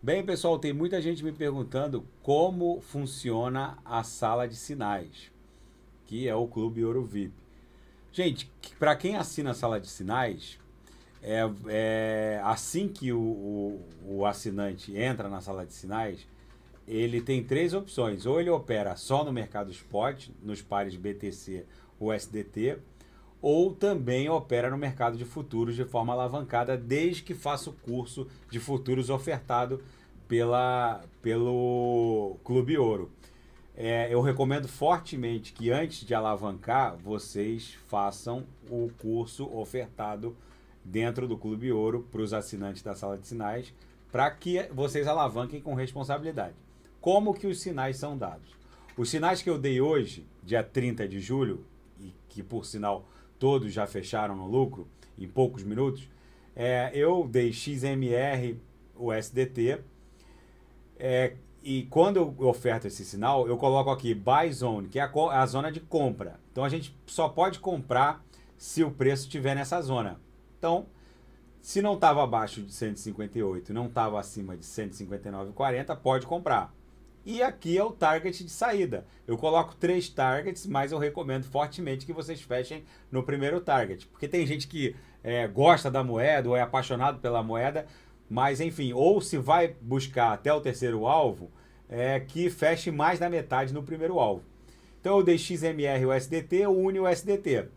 Bem, pessoal, tem muita gente me perguntando como funciona a sala de sinais, que é o Clube Ouro VIP. Gente, para quem assina a sala de sinais, é, é assim que o, o, o assinante entra na sala de sinais, ele tem três opções: ou ele opera só no mercado spot, nos pares BTC ou SDT, ou também opera no mercado de futuros de forma alavancada, desde que faça o curso de futuros ofertado pela, pelo Clube Ouro. É, eu recomendo fortemente que antes de alavancar, vocês façam o curso ofertado dentro do Clube Ouro para os assinantes da sala de sinais, para que vocês alavanquem com responsabilidade. Como que os sinais são dados? Os sinais que eu dei hoje, dia 30 de julho, e que por sinal todos já fecharam no lucro em poucos minutos, é, eu dei XMR o SDT é, e quando eu oferto esse sinal, eu coloco aqui buy zone, que é a, a zona de compra. Então a gente só pode comprar se o preço estiver nessa zona. Então, se não estava abaixo de 158, não estava acima de 159,40, pode comprar. E aqui é o target de saída. Eu coloco três targets, mas eu recomendo fortemente que vocês fechem no primeiro target. Porque tem gente que é, gosta da moeda ou é apaixonado pela moeda, mas enfim, ou se vai buscar até o terceiro alvo, é, que feche mais da metade no primeiro alvo. Então eu dei XMR o SDT, une o SDT.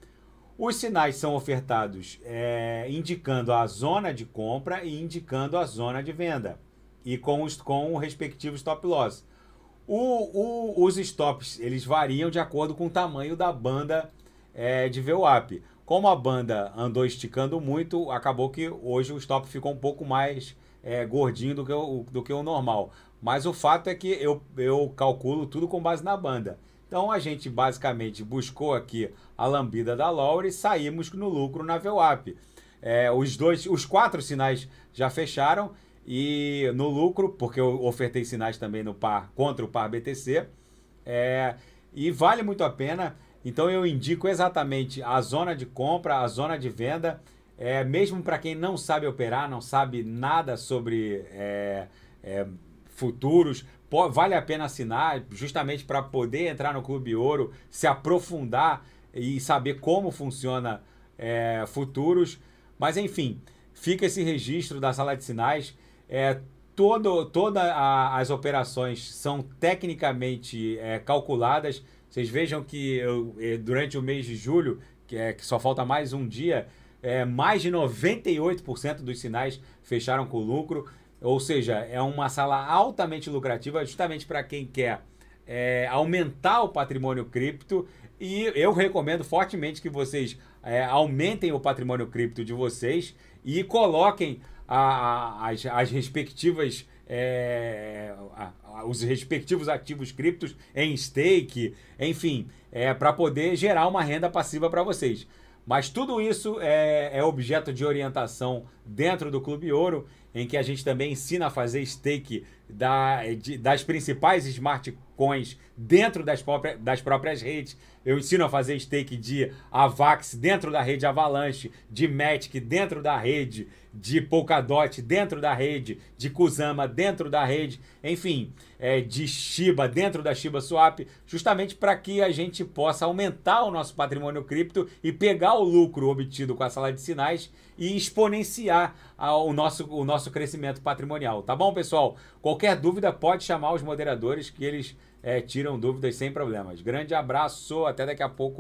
Os sinais são ofertados é, indicando a zona de compra e indicando a zona de venda e com, os, com o respectivo stop loss. O, o, os stops eles variam de acordo com o tamanho da banda é, de VWAP. Como a banda andou esticando muito, acabou que hoje o stop ficou um pouco mais é, gordinho do que, o, do que o normal. Mas o fato é que eu, eu calculo tudo com base na banda. Então a gente basicamente buscou aqui a lambida da Lowry, e saímos no lucro na VWAP. É, os dois, os quatro sinais já fecharam e no lucro, porque eu ofertei sinais também no par contra o par BTC. É, e vale muito a pena. Então eu indico exatamente a zona de compra, a zona de venda. É, mesmo para quem não sabe operar, não sabe nada sobre é, é, futuros, vale a pena assinar justamente para poder entrar no Clube Ouro, se aprofundar e saber como funciona é, futuros. Mas enfim, fica esse registro da sala de sinais. É, todo, todas as operações são tecnicamente é, calculadas. Vocês vejam que eu, é, durante o mês de julho, que, é, que só falta mais um dia, é, mais de 98% dos sinais fecharam com lucro. Ou seja, é uma sala altamente lucrativa, justamente para quem quer é, aumentar o patrimônio cripto. E eu recomendo fortemente que vocês é, aumentem o patrimônio cripto de vocês e coloquem a, a, as, as respectivas é, os respectivos ativos criptos em stake, enfim, é, para poder gerar uma renda passiva para vocês. Mas tudo isso é, é, objeto de orientação dentro do Clube Ouro em que a gente também ensina a fazer stake da, de, das principais smart coins dentro das, próprias, das próprias redes. Eu ensino a fazer stake de Avax dentro da rede Avalanche, de Matic dentro da rede, de Polkadot dentro da rede, de Kusama dentro da rede, enfim, é, de Shiba dentro da Shiba Swap, justamente para que a gente possa aumentar o nosso patrimônio cripto e pegar o lucro obtido com a sala de sinais e exponenciar o nosso, o nosso nosso crescimento patrimonial. Tá bom, pessoal? Qualquer dúvida, pode chamar os moderadores que eles é, tiram dúvidas sem problemas. Grande abraço, até daqui a pouco.